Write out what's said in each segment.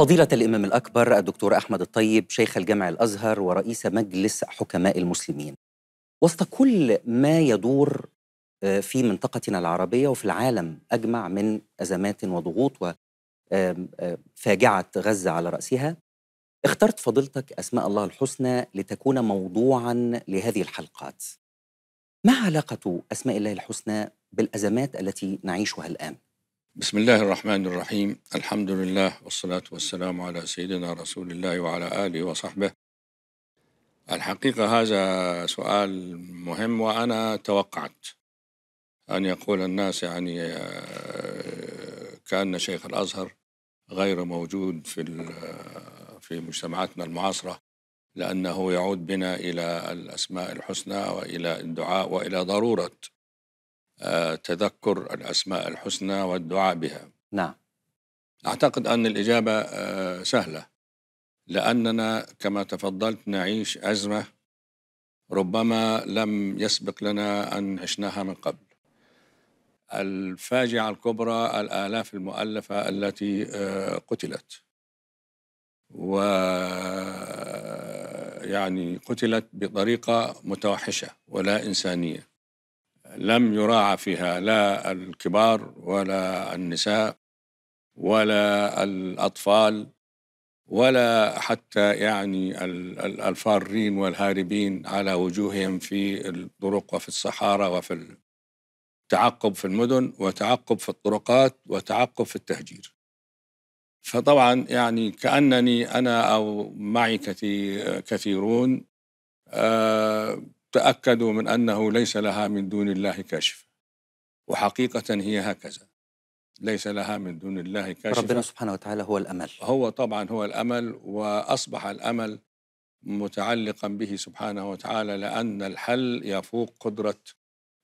فضيلة الإمام الأكبر الدكتور أحمد الطيب شيخ الجامع الأزهر ورئيس مجلس حكماء المسلمين وسط كل ما يدور آه، في منطقتنا العربية وفي العالم أجمع من أزمات وضغوط وفاجعة آه، غزة على رأسها اخترت فضيلتك أسماء الله الحسنى لتكون موضوعا لهذه الحلقات ما علاقة أسماء الله الحسنى بالأزمات التي نعيشها الآن؟ بسم الله الرحمن الرحيم الحمد لله والصلاة والسلام على سيدنا رسول الله وعلى آله وصحبه الحقيقة هذا سؤال مهم وأنا توقعت أن يقول الناس يعني كأن شيخ الأزهر غير موجود في في مجتمعاتنا المعاصرة لأنه يعود بنا إلى الأسماء الحسنى وإلى الدعاء وإلى ضرورة آه، تذكر الأسماء الحسنى والدعاء بها نعم أعتقد أن الإجابة آه، سهلة لأننا كما تفضلت نعيش أزمة ربما لم يسبق لنا أن عشناها من قبل الفاجعة الكبرى الآلاف المؤلفة التي آه، قتلت و يعني قتلت بطريقة متوحشة ولا إنسانية لم يراعى فيها لا الكبار ولا النساء ولا الأطفال ولا حتى يعني الفارين والهاربين على وجوههم في الطرق وفي الصحارى وفي التعقب في المدن وتعقب في الطرقات وتعقب في التهجير فطبعا يعني كأنني أنا أو معي كثيرون آه، تأكدوا من أنه ليس لها من دون الله كاشف وحقيقة هي هكذا ليس لها من دون الله كاشف ربنا سبحانه وتعالى هو الأمل هو طبعا هو الأمل وأصبح الأمل متعلقا به سبحانه وتعالى لأن الحل يفوق قدرة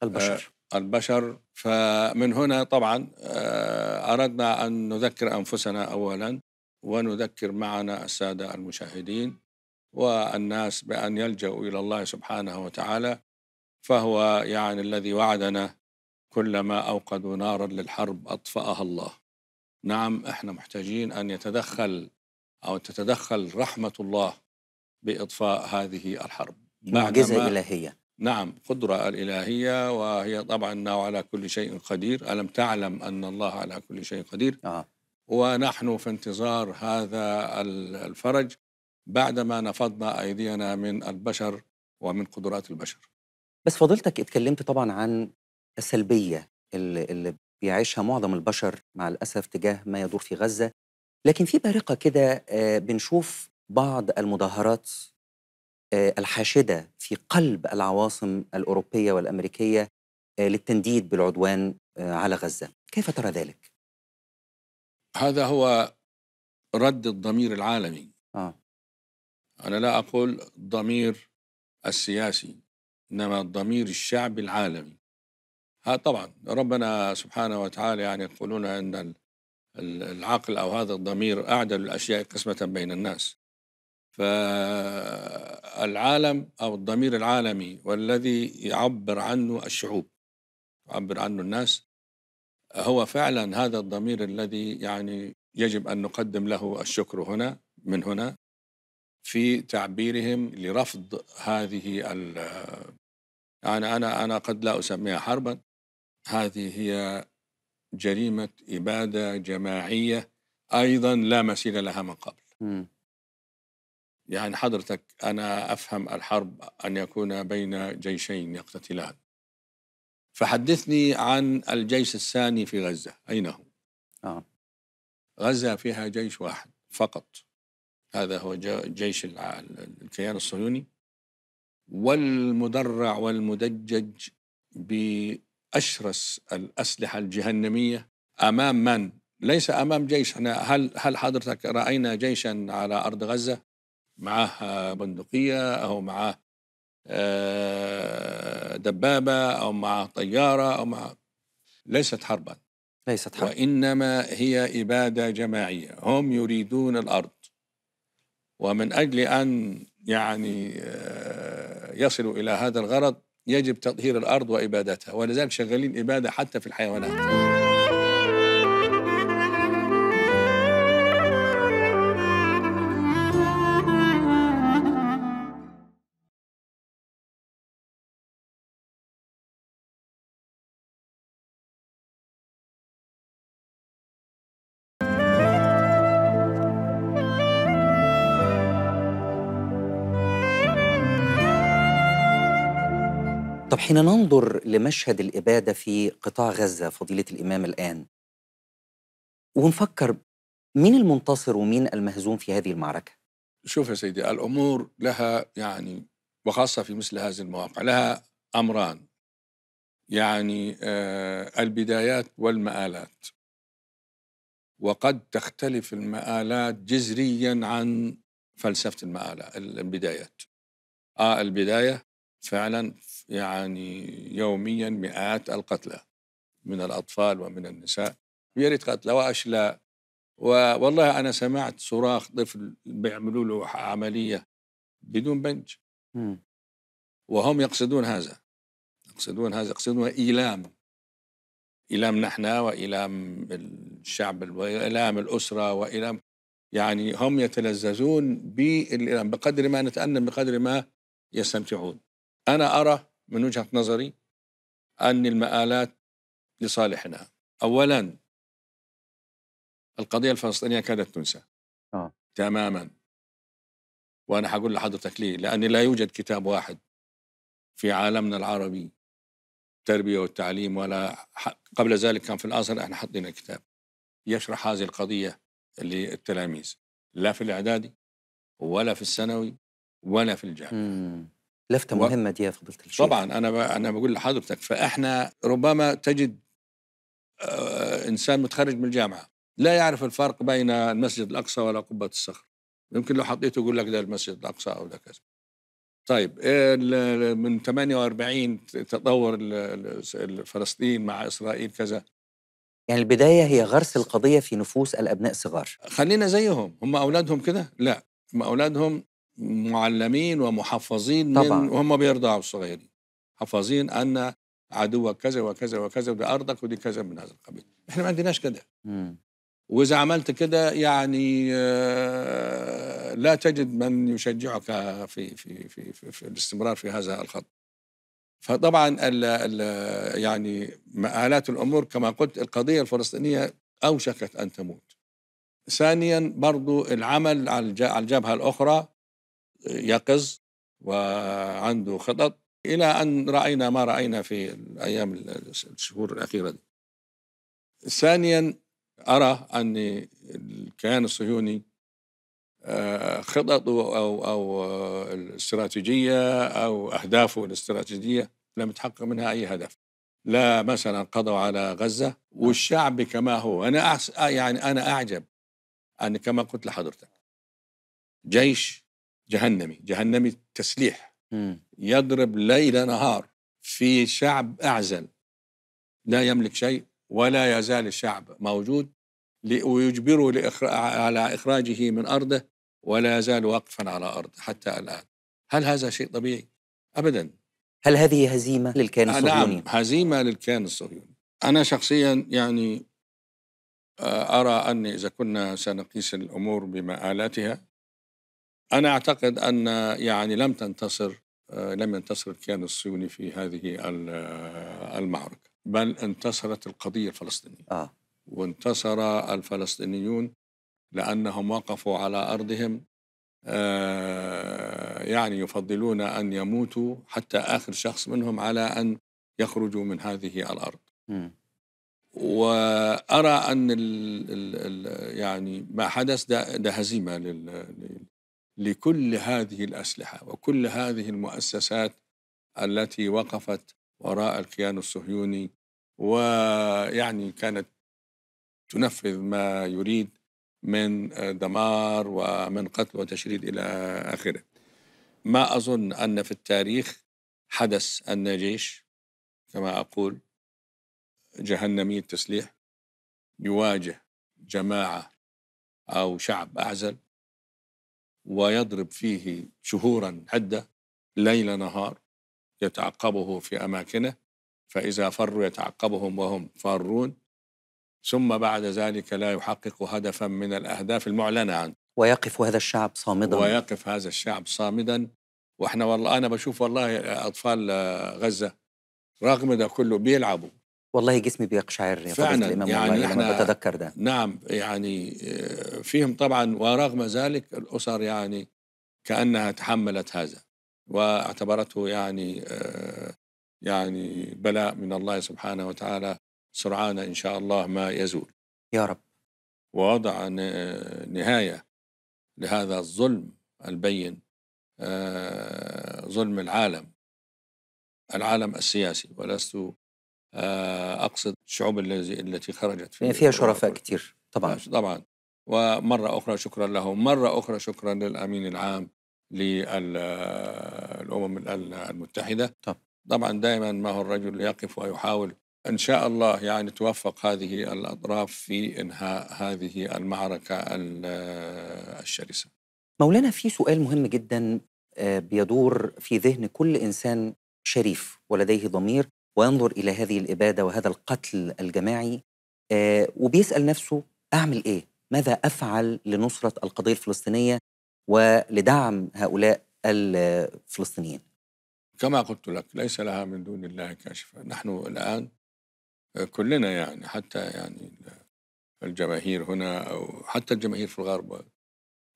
البشر آه، البشر فمن هنا طبعا آه، أردنا أن نذكر أنفسنا أولا ونذكر معنا السادة المشاهدين والناس بأن يلجأوا إلى الله سبحانه وتعالى فهو يعني الذي وعدنا كلما أوقدوا نارا للحرب أطفأها الله نعم احنا محتاجين أن يتدخل أو تتدخل رحمة الله بإطفاء هذه الحرب معجزة إلهية نعم قدرة الإلهية وهي طبعا أنه على كل شيء قدير ألم تعلم أن الله على كل شيء قدير آه. ونحن في انتظار هذا الفرج بعدما نفضنا ايدينا من البشر ومن قدرات البشر. بس فضلتك اتكلمت طبعا عن السلبيه اللي, اللي بيعيشها معظم البشر مع الاسف تجاه ما يدور في غزه، لكن في بارقه كده آه، بنشوف بعض المظاهرات آه، الحاشده في قلب العواصم الاوروبيه والامريكيه آه، للتنديد بالعدوان على غزه، كيف ترى ذلك؟ هذا هو رد الضمير العالمي آه. أنا لا أقول ضمير السياسي إنما الضمير الشعبي العالمي ها طبعا ربنا سبحانه وتعالى يعني يقولون أن العقل أو هذا الضمير أعدل الأشياء قسمة بين الناس فالعالم أو الضمير العالمي والذي يعبر عنه الشعوب يعبر عنه الناس هو فعلا هذا الضمير الذي يعني يجب أن نقدم له الشكر هنا من هنا في تعبيرهم لرفض هذه ال أنا أنا أنا قد لا أسميها حربا هذه هي جريمة إبادة جماعية أيضا لا مثيل لها من قبل م. يعني حضرتك أنا أفهم الحرب أن يكون بين جيشين يقتتلان فحدثني عن الجيش الثاني في غزة أين هو؟ آه. غزة فيها جيش واحد فقط هذا هو جيش الكيان الصهيوني والمدرع والمدجج باشرس الاسلحه الجهنميه امام من؟ ليس امام جيش احنا هل هل حضرتك راينا جيشا على ارض غزه معاه بندقيه او معاه دبابه او معاه طياره او معاه ليست حربا ليست حرب وانما هي اباده جماعيه هم يريدون الارض ومن أجل أن يعني آه، يصلوا إلى هذا الغرض يجب تطهير الأرض وإبادتها ولذلك شغالين إبادة حتى في الحيوانات طب حين ننظر لمشهد الاباده في قطاع غزه فضيله الامام الان ونفكر مين المنتصر ومين المهزوم في هذه المعركه؟ شوف يا سيدي الامور لها يعني وخاصه في مثل هذه المواقع لها امران يعني آه، البدايات والمآلات وقد تختلف المآلات جذريا عن فلسفه المآلات البدايات آه البدايه فعلا يعني يوميا مئات القتلى من الأطفال ومن النساء يا ريت قتلى وأشلاء والله أنا سمعت صراخ طفل بيعملوا له عملية بدون بنج وهم يقصدون هذا يقصدون هذا يقصدون إيلام إيلام نحن وإيلام الشعب وإيلام الأسرة وإيلام يعني هم يتلذذون بقدر ما نتأنم بقدر ما يستمتعون أنا أرى من وجهة نظري أن المآلات لصالحنا أولا القضية الفلسطينية كادت تنسى آه. تماما وأنا حقول لحضرتك ليه لأن لا يوجد كتاب واحد في عالمنا العربي التربية والتعليم ولا قبل ذلك كان في الأزهر احنا حطينا كتاب يشرح هذه القضية للتلاميذ لا في الإعدادي ولا في الثانوي ولا في الجامعة لفته و... مهمه دي يا فضيله الشيخ طبعا انا ب... انا بقول لحضرتك فاحنا ربما تجد آه، انسان متخرج من الجامعه لا يعرف الفرق بين المسجد الاقصى ولا قبه الصخر يمكن لو حطيته يقول لك ده المسجد الاقصى او ده كذا طيب من 48 تطور فلسطين مع اسرائيل كذا يعني البدايه هي غرس القضيه في نفوس الابناء الصغار خلينا زيهم هم اولادهم كده لا هم اولادهم معلمين ومحفظين طبعا. من وهم بيرضعوا الصغيرين حفظين ان عدوك كذا وكذا وكذا ودي ارضك ودي كذا من هذا القبيل احنا ما عندناش كده واذا عملت كده يعني آه، لا تجد من يشجعك في في في, في, في الاستمرار في هذا الخط فطبعا الـ الـ يعني مآلات الامور كما قلت القضيه الفلسطينيه اوشكت ان تموت ثانيا برضو العمل على الجبهه الاخرى يقظ وعنده خطط إلى أن رأينا ما رأينا في الأيام الشهور الأخيرة دي ثانيا أرى أن الكيان الصهيوني آه، خططه أو أو الاستراتيجية أو أهدافه الاستراتيجية لم يتحقق منها أي هدف لا مثلا قضوا على غزة نعم. والشعب كما هو أنا أحس... يعني أنا أعجب أن كما قلت لحضرتك جيش جهنمي جهنمي تسليح يضرب ليل نهار في شعب أعزل لا يملك شيء ولا يزال الشعب موجود ويجبره على إخراجه من أرضه ولا يزال واقفا على أرضه حتى الآن هل هذا شيء طبيعي؟ أبدا هل هذه هزيمة للكيان آه، الصهيوني؟ نعم هزيمة للكيان الصهيوني أنا شخصيا يعني آه، أرى أني إذا كنا سنقيس الأمور بمآلاتها أنا أعتقد أن يعني لم تنتصر آه، لم ينتصر الكيان الصهيوني في هذه آه، المعركة بل انتصرت القضية الفلسطينية آه. وانتصر الفلسطينيون لأنهم وقفوا على أرضهم آه، يعني يفضلون أن يموتوا حتى آخر شخص منهم على أن يخرجوا من هذه الأرض م. وأرى أن الـ الـ يعني ما حدث ده, ده هزيمة لل لكل هذه الأسلحة وكل هذه المؤسسات التي وقفت وراء الكيان الصهيوني ويعني كانت تنفذ ما يريد من دمار ومن قتل وتشريد إلى آخره ما أظن أن في التاريخ حدث أن جيش كما أقول جهنمي التسليح يواجه جماعة أو شعب أعزل ويضرب فيه شهورا عدة ليل نهار يتعقبه في أماكنه فإذا فروا يتعقبهم وهم فارون ثم بعد ذلك لا يحقق هدفا من الأهداف المعلنة عنه ويقف هذا الشعب صامدا ويقف هذا الشعب صامدا واحنا والله أنا بشوف والله أطفال آه، غزة رغم ده كله بيلعبوا والله جسمي بيقشعر يا فعلا الإمام يعني احنا بتذكر ده نعم يعني آه، فيهم طبعا ورغم ذلك الأسر يعني كأنها تحملت هذا واعتبرته يعني آه، يعني بلاء من الله سبحانه وتعالى سرعان إن شاء الله ما يزول يا رب ووضع نهاية لهذا الظلم البين آه، ظلم العالم العالم السياسي ولست آه، أقصد الشعوب التي خرجت في يعني فيها شرفاء كثير طبعا آه، طبعا ومرة أخرى شكرا له مرة أخرى شكرا للأمين العام للأمم المتحدة طب. طبعا دائما ما هو الرجل يقف ويحاول إن شاء الله يعني توفق هذه الأطراف في إنهاء هذه المعركة الشرسة مولانا في سؤال مهم جدا آه، بيدور في ذهن كل إنسان شريف ولديه ضمير وينظر الى هذه الاباده وهذا القتل الجماعي آه، وبيسال نفسه اعمل ايه؟ ماذا افعل لنصره القضيه الفلسطينيه ولدعم هؤلاء الفلسطينيين؟ كما قلت لك ليس لها من دون الله كاشفه، نحن الان آه، كلنا يعني حتى يعني الجماهير هنا او حتى الجماهير في الغرب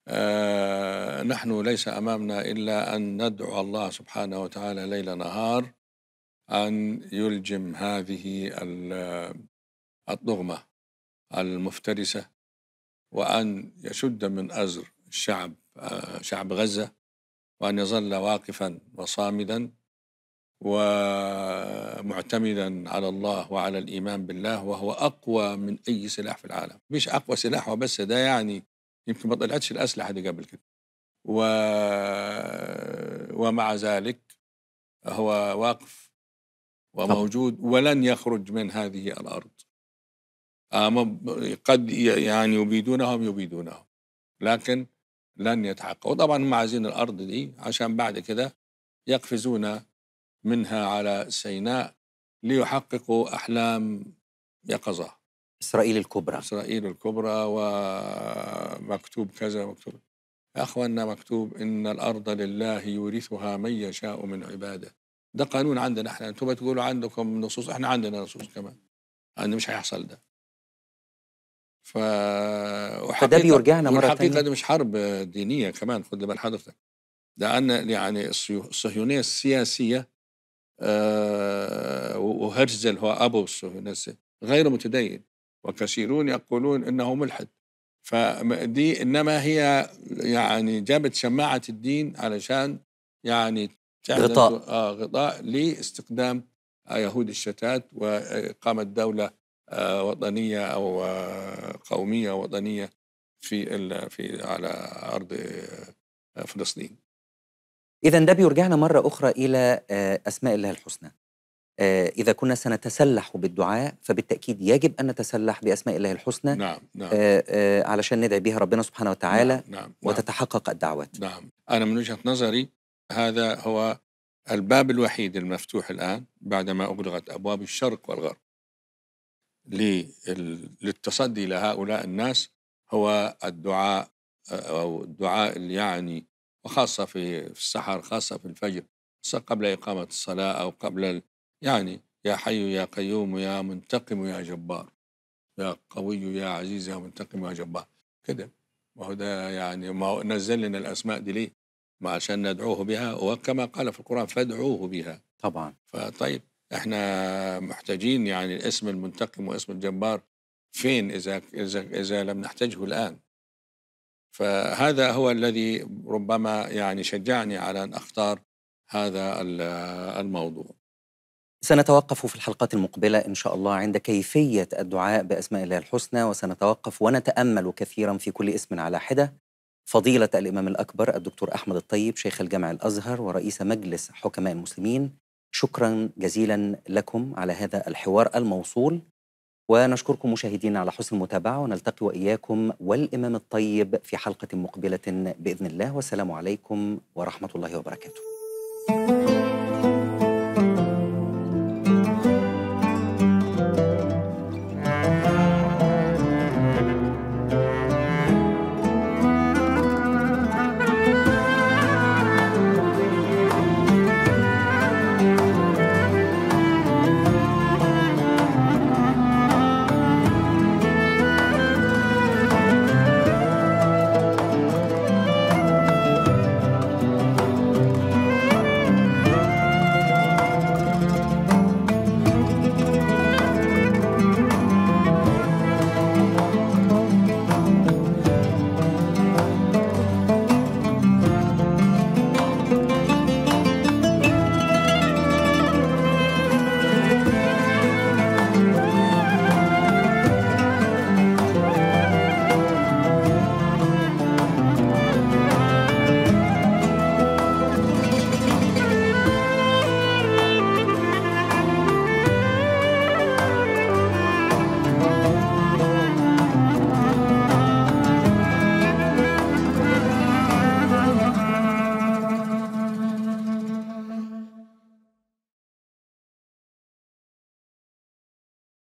آه نحن ليس امامنا الا ان ندعو الله سبحانه وتعالى ليل نهار أن يلجم هذه الطغمة المفترسة وأن يشد من أزر الشعب آه، شعب غزة وأن يظل واقفا وصامدا ومعتمدا على الله وعلى الإيمان بالله وهو أقوى من أي سلاح في العالم مش أقوى سلاح وبس ده يعني يمكن ما طلعتش الأسلحة دي قبل كده و... ومع ذلك هو واقف وموجود ولن يخرج من هذه الأرض قد يعني يبيدونهم يبيدونهم لكن لن يتحققوا طبعا هم عايزين الأرض دي عشان بعد كده يقفزون منها على سيناء ليحققوا أحلام يقظة إسرائيل الكبرى إسرائيل الكبرى ومكتوب كذا مكتوب أخوانا مكتوب إن الأرض لله يورثها من يشاء من عباده ده قانون عندنا احنا انتم بتقولوا عندكم نصوص احنا عندنا نصوص كمان عندنا مش هيحصل ده ف فده بيرجعنا مره ثانيه الحقيقه دي مش حرب دينيه كمان خد بال حضرتك ده ان يعني الصهيونيه السياسيه آه وهرزل هو ابو الصهيونيه غير متدين وكثيرون يقولون انه ملحد فدي انما هي يعني جابت شماعه الدين علشان يعني غطاء آه غطاء لاستخدام آه، يهود الشتات وإقامة دولة آه، وطنية أو آه، قومية وطنية في في على أرض فلسطين. إذا ده بيرجعنا مرة أخرى إلى أسماء الله الحسنى. إذا كنا سنتسلح بالدعاء فبالتأكيد يجب أن نتسلح بأسماء الله الحسنى نعم نعم علشان ندعي بها ربنا سبحانه وتعالى نعم،, نعم نعم وتتحقق الدعوات نعم أنا من وجهة نظري هذا هو الباب الوحيد المفتوح الآن بعدما أغلقت أبواب الشرق والغرب للتصدي لهؤلاء الناس هو الدعاء أو الدعاء اللي يعني وخاصة في السحر خاصة في الفجر قبل إقامة الصلاة أو قبل يعني يا حي يا قيوم يا منتقم يا جبار يا قوي يا عزيز يا منتقم يا جبار كده وهو ده يعني ما نزل لنا الأسماء دي ليه عشان ندعوه بها وكما قال في القرآن فادعوه بها طبعا فطيب احنا محتاجين يعني الاسم المنتقم واسم الجبار فين إذا, إذا, إذا لم نحتاجه الآن فهذا هو الذي ربما يعني شجعني على أن أختار هذا الموضوع سنتوقف في الحلقات المقبلة إن شاء الله عند كيفية الدعاء بأسماء الله الحسنى وسنتوقف ونتأمل كثيرا في كل اسم على حدة فضيلة الإمام الأكبر الدكتور أحمد الطيب شيخ الجامع الأزهر ورئيس مجلس حكماء المسلمين شكرا جزيلا لكم على هذا الحوار الموصول ونشكركم مشاهدينا على حسن المتابعة ونلتقي وإياكم والإمام الطيب في حلقة مقبلة بإذن الله والسلام عليكم ورحمة الله وبركاته